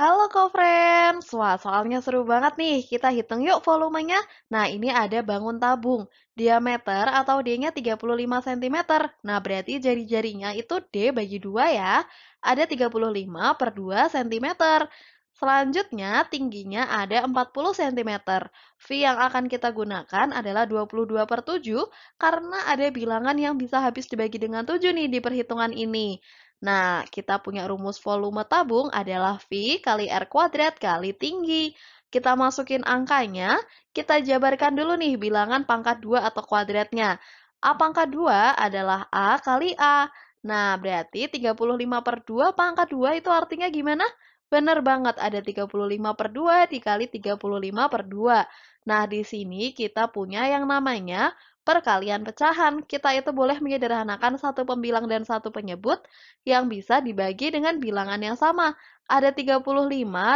Halo co-friends, wah soalnya seru banget nih, kita hitung yuk volumenya. Nah ini ada bangun tabung, diameter atau D-nya 35 cm, nah berarti jari-jarinya itu D bagi 2 ya, ada 35 per 2 cm. Selanjutnya tingginya ada 40 cm, V yang akan kita gunakan adalah 22 per 7 karena ada bilangan yang bisa habis dibagi dengan 7 nih di perhitungan ini. Nah, kita punya rumus volume tabung adalah V kali R kuadrat kali tinggi. Kita masukin angkanya, kita jabarkan dulu nih bilangan pangkat 2 atau kuadratnya. A pangkat 2 adalah A kali A. Nah, berarti 35 per 2 pangkat 2 itu artinya gimana? Benar banget, ada 35 per 2 dikali 35 per 2. Nah, di sini kita punya yang namanya perkalian pecahan. Kita itu boleh menyederhanakan satu pembilang dan satu penyebut yang bisa dibagi dengan bilangan yang sama. Ada 35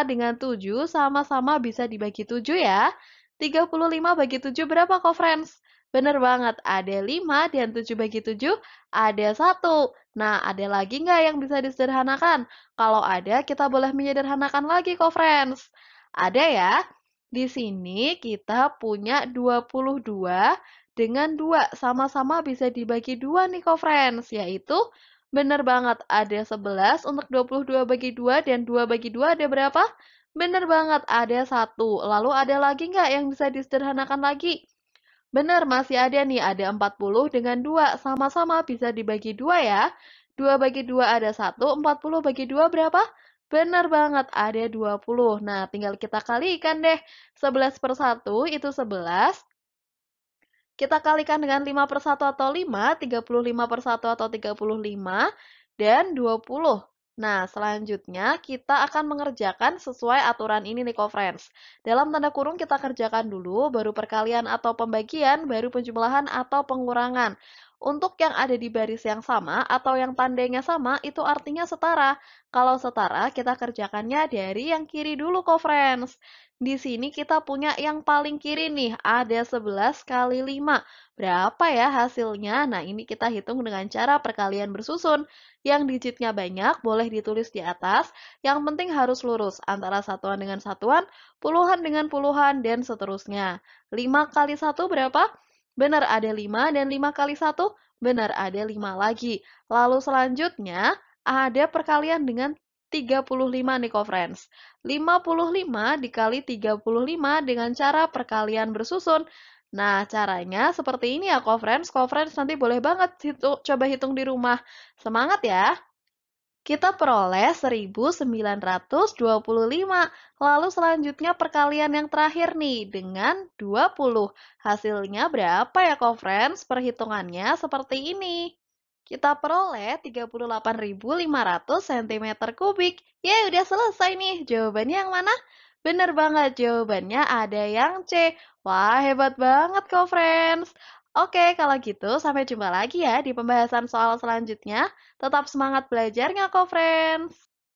dengan 7 sama-sama bisa dibagi 7 ya. 35 bagi 7 berapa kok friends? Bener banget, ada 5 dan 7 bagi 7 ada 1. Nah, ada lagi nggak yang bisa disederhanakan? Kalau ada, kita boleh menyederhanakan lagi kok friends. Ada ya? Di sini kita punya 22 dengan dua sama-sama bisa dibagi dua nih kok friends yaitu bener banget ada 11 untuk 22 bagi 2 dan 2 bagi 2 ada berapa? Bener banget ada satu lalu ada lagi nggak yang bisa disederhanakan lagi? Bener masih ada nih ada 40 dengan 2 sama-sama bisa dibagi 2 ya 2 bagi 2 ada 1, 40 bagi 2 berapa? Bener banget, ada 20. Nah, tinggal kita kalikan deh. 11 per 1 itu 11, kita kalikan dengan 5 per 1 atau 5, 35 per 1 atau 35, dan 20. Nah, selanjutnya kita akan mengerjakan sesuai aturan ini nih, friends. Dalam tanda kurung kita kerjakan dulu, baru perkalian atau pembagian, baru penjumlahan atau pengurangan. Untuk yang ada di baris yang sama atau yang tandanya sama, itu artinya setara. Kalau setara, kita kerjakannya dari yang kiri dulu kok, friends. Di sini kita punya yang paling kiri nih, ada 11 kali 5. Berapa ya hasilnya? Nah, ini kita hitung dengan cara perkalian bersusun. Yang digitnya banyak, boleh ditulis di atas. Yang penting harus lurus antara satuan dengan satuan, puluhan dengan puluhan, dan seterusnya. 5 kali 1 berapa? Benar ada 5 dan 5 kali 1, benar ada 5 lagi. Lalu selanjutnya ada perkalian dengan 35 nih friends. 55 dikali 35 dengan cara perkalian bersusun. Nah, caranya seperti ini ya friends. Kofriends. friends nanti boleh banget hitung, coba hitung di rumah. Semangat ya! kita peroleh 1925. Lalu selanjutnya perkalian yang terakhir nih dengan 20. Hasilnya berapa ya, friends Perhitungannya seperti ini. Kita peroleh 38.500 cm kubik. Ya, udah selesai nih. Jawabannya yang mana? Bener banget, jawabannya ada yang C. Wah, hebat banget kok, friends. Oke, kalau gitu sampai jumpa lagi ya di pembahasan soal selanjutnya. Tetap semangat belajarnya kok, friends!